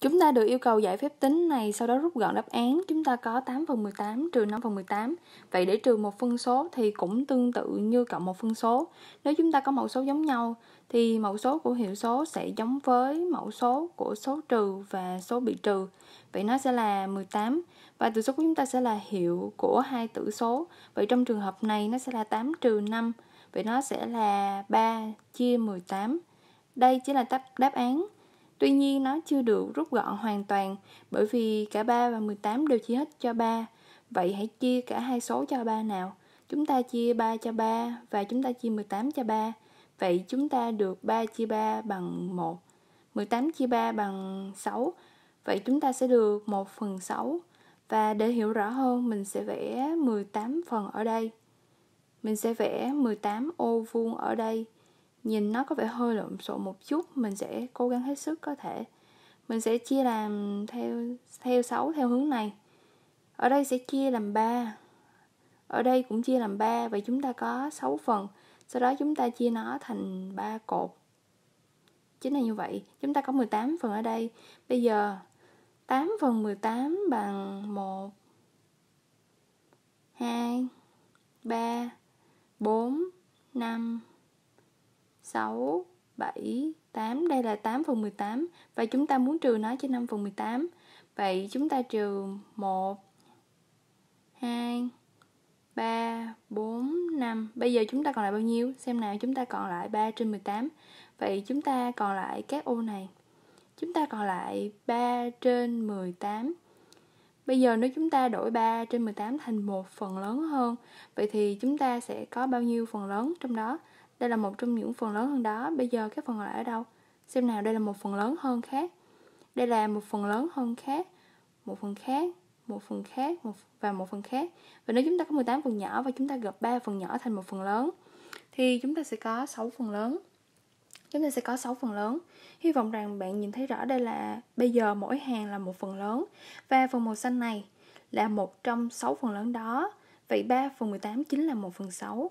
Chúng ta được yêu cầu giải phép tính này sau đó rút gọn đáp án, chúng ta có 8 phần 18 trừ 5 phần 18. Vậy để trừ một phân số thì cũng tương tự như cộng một phân số. Nếu chúng ta có mẫu số giống nhau thì mẫu số của hiệu số sẽ giống với mẫu số của số trừ và số bị trừ. Vậy nó sẽ là 18 và tử số của chúng ta sẽ là hiệu của hai tử số. Vậy trong trường hợp này nó sẽ là 8 trừ 5. Vậy nó sẽ là 3 chia 18. Đây chỉ là đáp án Tuy nhiên nó chưa được rút gọn hoàn toàn bởi vì cả 3 và 18 đều chia hết cho 3. Vậy hãy chia cả hai số cho 3 nào. Chúng ta chia 3 cho 3 và chúng ta chia 18 cho 3. Vậy chúng ta được 3 chia 3 bằng 1. 18 chia 3 bằng 6. Vậy chúng ta sẽ được 1 phần 6. Và để hiểu rõ hơn mình sẽ vẽ 18 phần ở đây. Mình sẽ vẽ 18 ô vuông ở đây nhìn nó có vẻ hơi lộn xộn một chút mình sẽ cố gắng hết sức có thể mình sẽ chia làm theo theo sáu theo hướng này ở đây sẽ chia làm ba ở đây cũng chia làm ba vậy chúng ta có sáu phần sau đó chúng ta chia nó thành ba cột chính là như vậy chúng ta có 18 phần ở đây bây giờ 8 phần 18 bằng 1 2 3 4 5 6, 7, 8 Đây là 8 phần 18 Và chúng ta muốn trừ nó cho 5 phần 18 Vậy chúng ta trừ 1 2 3, 4, 5 Bây giờ chúng ta còn lại bao nhiêu? Xem nào chúng ta còn lại 3 trên 18 Vậy chúng ta còn lại các ô này Chúng ta còn lại 3 trên 18 Bây giờ nếu chúng ta đổi 3 trên 18 thành một phần lớn hơn Vậy thì chúng ta sẽ có bao nhiêu phần lớn trong đó? Đây là một trong những phần lớn hơn đó Bây giờ các phần còn lại ở đâu? Xem nào đây là một phần lớn hơn khác Đây là một phần lớn hơn khác Một phần khác một phần khác một và một phần khác và nếu chúng ta có 18 phần nhỏ và chúng ta gộp 3 phần nhỏ thành một phần lớn thì chúng ta sẽ có 6 phần lớn chúng ta sẽ có 6 phần lớn hy vọng rằng bạn nhìn thấy rõ đây là bây giờ mỗi hàng là một phần lớn và phần màu xanh này là một trong 6 phần lớn đó vậy 3 phần 18 chính là 1 phần 6